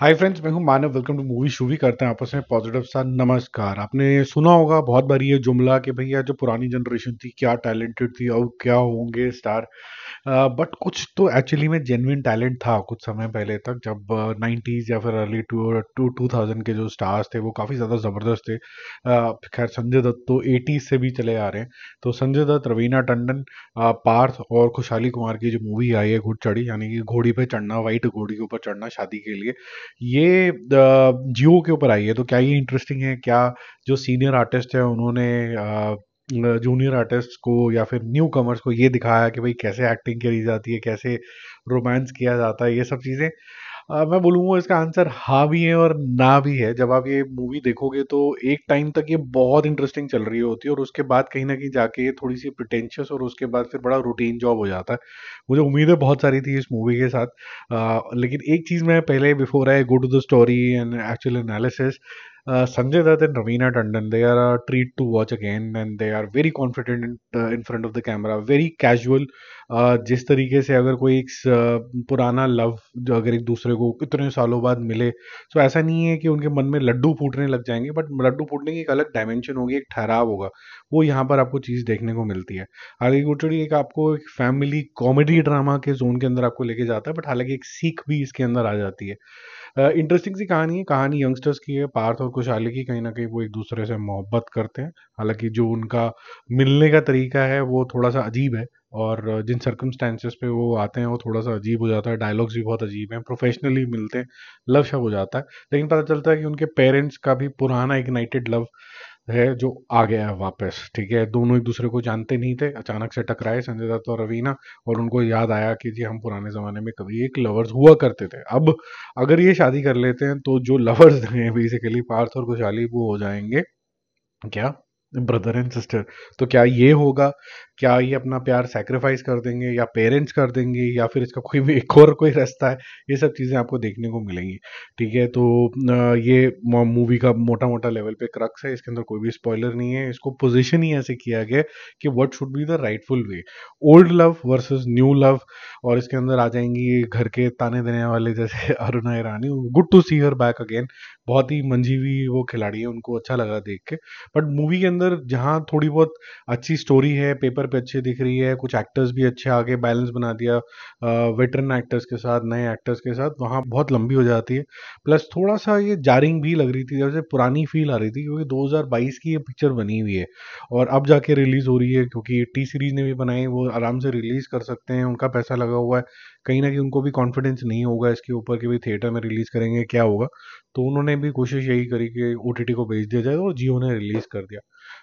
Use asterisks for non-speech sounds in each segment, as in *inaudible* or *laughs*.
हाय friends मैं हूं Manav welcome to Movie Shuvi करते हैं आपस में पॉजिटिव सा नमस्कार आपने सुना होगा बहुत बार ये जुमला कि भैया जो पुरानी जनरेशन थी क्या टैलेंटेड थी और क्या होंगे स्टार बट कुछ तो एक्चुअली में जेनविन टैलेंट था कुछ समय पहले तक जब नाइन्टीज़ या फिर early two two two thousand के जो स्टार्स थे वो काफ़ी ज़्यादा ज़बरदस्त थे खैर संजय दत्त तो एटीज़ से भी चले आ रहे हैं तो संजय दत्त रवीना टंडन पार्थ और खुशहाली कुमार की जो मूवी आई है घुड़ चढ़ी यानी कि घोड़ी पर चढ़ना वाइट घोड़ी के ऊपर चढ़ना शादी के लिए ये जियो के ऊपर आई है तो क्या ये इंटरेस्टिंग है क्या जो सीनियर आर्टिस्ट है उन्होंने जूनियर आर्टिस्ट को या फिर न्यू कमर्स को ये दिखाया कि भाई कैसे एक्टिंग करी जाती है कैसे रोमांस किया जाता है ये सब चीज़ें आ, मैं बोलूंगा इसका आंसर हाँ भी है और ना भी है जब आप ये मूवी देखोगे तो एक टाइम तक ये बहुत इंटरेस्टिंग चल रही होती है और उसके बाद कहीं ना कहीं जाके ये थोड़ी सी प्रिटेंशियस और उसके बाद फिर बड़ा रूटीन जॉब हो जाता है मुझे उम्मीदें बहुत सारी थी इस मूवी के साथ आ, लेकिन एक चीज़ मैं पहले before I go to the story and actual analysis Sanjay Dutt and Raveena Tandon they are treat to watch again and they are very confident in front of the camera very casual जिस तरीके से अगर कोई एक uh, पुराना लव जो अगर एक दूसरे को इतने सालों बाद मिले सो तो ऐसा नहीं है कि उनके मन में लड्डू फूटने लग जाएंगे बट लड्डू फूटने की एक अलग डायमेंशन होगी एक ठहराव होगा वो यहाँ पर आपको चीज़ देखने को मिलती है आगे गुटड़ी एक आपको एक फैमिली कॉमेडी ड्रामा के जोन के अंदर आपको लेके जाता है बट हालांकि एक सीख भी इसके अंदर आ जाती है इंटरेस्टिंग सी कहानी है कहानी यंगस्टर्स की है पार्थ और खुशहाली की कहीं ना कहीं वो एक दूसरे से मोहब्बत करते हैं हालांकि जो उनका मिलने का तरीका है वो थोड़ा सा अजीब है और जिन सर्कमस्टेंसेस पे वो आते हैं वो थोड़ा सा अजीब हो जाता है डायलॉग्स भी बहुत अजीब हैं प्रोफेशनली मिलते हैं लव शव हो जाता है लेकिन पता चलता है कि उनके पेरेंट्स का भी पुराना इग्नाइटेड लव है जो आ गया है वापस ठीक है दोनों एक दूसरे को जानते नहीं थे अचानक से टकराए संजय दत्त और रवीना और उनको याद आया कि जी हम पुराने ज़माने में कभी एक लवर्स हुआ करते थे अब अगर ये शादी कर लेते हैं तो जो लवर्स *laughs* हैं बेसिकली पार्थ और खुशहाली वो हो जाएंगे क्या ब्रदर एंड सिस्टर तो क्या ये होगा क्या ये अपना प्यार सेक्रीफाइस कर देंगे या पेरेंट्स कर देंगे या फिर इसका कोई भी *laughs* एक और कोई रास्ता है ये सब चीज़ें आपको देखने को मिलेंगी ठीक है तो ये मूवी का मोटा मोटा लेवल पे क्रक्स है इसके अंदर कोई भी स्पॉयलर नहीं है इसको पोजीशन ही ऐसे किया गया कि what should be the rightful way old love versus new love और इसके अंदर आ जाएंगी घर के ताने देने वाले जैसे *laughs* Aruna Irani good to see her back again बहुत ही मंजीवी वो खिलाड़ी है उनको अच्छा लगा देख के बट मूवी के अंदर जहाँ थोड़ी बहुत अच्छी स्टोरी है पेपर पेपर पे अच्छी दिख रही है कुछ एक्टर्स भी अच्छे आगे बैलेंस बना दिया वेटरन एक्टर्स के साथ नए एक्टर्स के साथ वहाँ बहुत लंबी हो जाती है प्लस थोड़ा सा ये जारिंग भी लग रही थी जैसे पुरानी फील आ रही थी क्योंकि 2022 की ये पिक्चर बनी हुई है और अब जाके रिलीज़ हो रही है क्योंकि टी सीरीज़ ने भी बनाई वो आराम से रिलीज़ कर सकते हैं उनका पैसा लगा हुआ है कहीं ना कहीं उनको भी कॉन्फिडेंस नहीं होगा इसके ऊपर कि भाई थिएटर में रिलीज़ करेंगे क्या होगा तो उन्होंने भी कोशिश यही करी कि ओ को भेज दिया जाए और जियो ने रिलीज़ कर दिया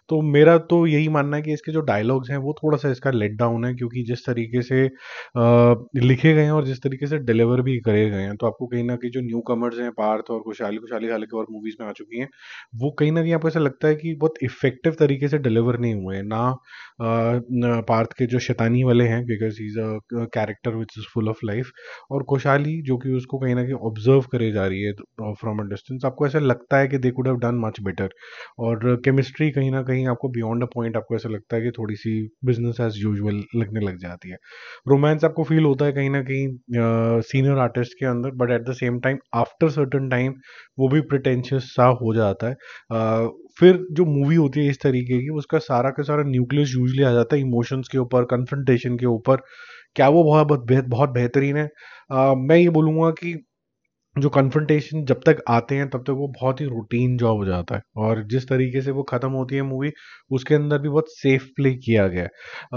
तो मेरा तो यही मानना है कि इसके जो डायलॉग्स हैं वो थोड़ा सा इसका लेट डाउन है क्योंकि जिस तरीके से आ, लिखे गए हैं और जिस तरीके से डिलीवर भी करे गए हैं तो आपको कहीं ना कहीं जो न्यू कमर्स हैं पार्थ और खुशहाली खुशहाली हाल और मूवीज़ में आ चुकी हैं वो कहीं ना कहीं आपको ऐसा लगता है कि बहुत इफेक्टिव तरीके से डिलीवर नहीं हुए हैं ना पार्थ के जो शैतानी वाले हैं because is a character which is full of life और खुशहाली जो कि उसको कहीं ना कहीं ऑब्जर्व करे जा रही है फ्रॉम अ डिस्टेंस आपको ऐसा लगता है कि they could have done much better और केमिस्ट्री कहीं कहीं ना कहीं आपको बियॉन्ड अ पॉइंट आपको ऐसा लगता है कि थोड़ी सी बिजनेस एज यूजल लगने लग जाती है रोमांस आपको फील होता है कहीं ना कहीं सीनियर uh, आर्टिस्ट के अंदर but at the same time after certain time वो भी प्रिटेंशियस सा हो जाता है uh, फिर जो मूवी होती है इस तरीके की उसका सारा का सारा न्यूक्लियस यूजली आ जाता है इमोशंस के ऊपर कन्फ्रंटेशन के ऊपर क्या वो बहुत बहुत बेहतरीन है uh, मैं ये बोलूँगा कि जो कन्फ्रंटेशन जब तक आते हैं तब तक वो बहुत ही रूटीन जॉब हो जाता है और जिस तरीके से वो ख़त्म होती है मूवी उसके अंदर भी बहुत सेफ प्ले किया गया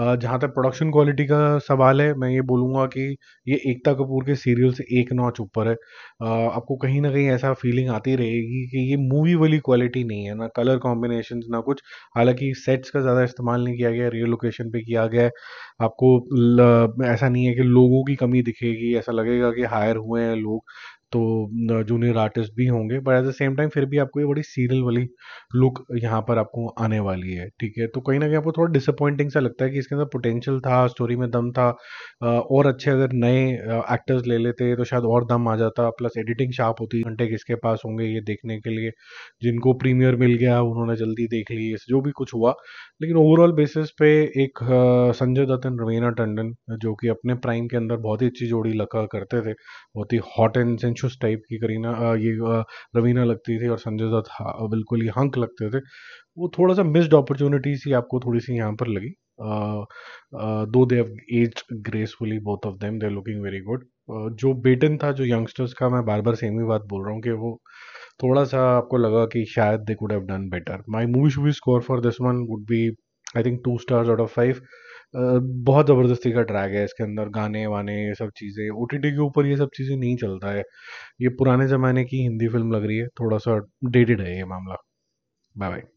है जहाँ तक प्रोडक्शन क्वालिटी का सवाल है मैं ये बोलूँगा कि ये एकता कपूर के सीरियल से एक नॉच ऊपर है आपको कहीं ना कहीं ऐसा फीलिंग आती रहेगी कि ये मूवी वाली क्वालिटी नहीं है ना कलर कॉम्बिनेशन ना कुछ हालाँकि सेट्स का ज़्यादा इस्तेमाल नहीं किया गया रियल लोकेशन पर किया गया है आपको ऐसा नहीं है कि लोगों की कमी दिखेगी ऐसा लगेगा कि हायर हुए हैं लोग तो जूनियर आर्टिस्ट भी होंगे but at the same time फिर भी आपको ये बड़ी सीरियल वाली लुक यहाँ पर आपको आने वाली है ठीक है तो कहीं ना कहीं आपको थोड़ा डिसअपॉइंटिंग सा लगता है कि इसके अंदर पोटेंशियल था स्टोरी में दम था और अच्छे अगर नए एक्टर्स ले लेते तो शायद और दम आ जाता प्लस एडिटिंग शार्प होती घंटे किसके पास होंगे ये देखने के लिए जिनको प्रीमियर मिल गया उन्होंने जल्दी देख ली जो भी कुछ हुआ लेकिन ओवरऑल बेसिस पे एक संजय दत्त एंड रवीना टंडन जो कि अपने प्राइम के अंदर बहुत ही अच्छी जोड़ी लगा करते थे बहुत ही हॉट एंड सेंशु कुछ उस टाइप की करीना ये रवीना लगती थी और संजय दत्त हाँ, बिल्कुल ही हंक लगते थे वो थोड़ा सा मिस्ड अपॉर्चुनिटीज ही आपको थोड़ी सी यहाँ पर लगी दो they age gracefully both of them they're looking very good जो बेटन था जो यंगस्टर्स का मैं बार बार सेम ही बात बोल रहा हूँ कि वो थोड़ा सा आपको लगा कि शायद they could have done better my Movie Shuvi score for this one would be I think two stars out of five बहुत ज़बरदस्ती का ट्रैक है इसके अंदर गाने वाने ये सब चीज़ें ओ टी टी के ऊपर ये सब चीज़ें नहीं चलता है ये पुराने ज़माने की हिंदी फिल्म लग रही है थोड़ा सा डेटेड है ये मामला बाय बाय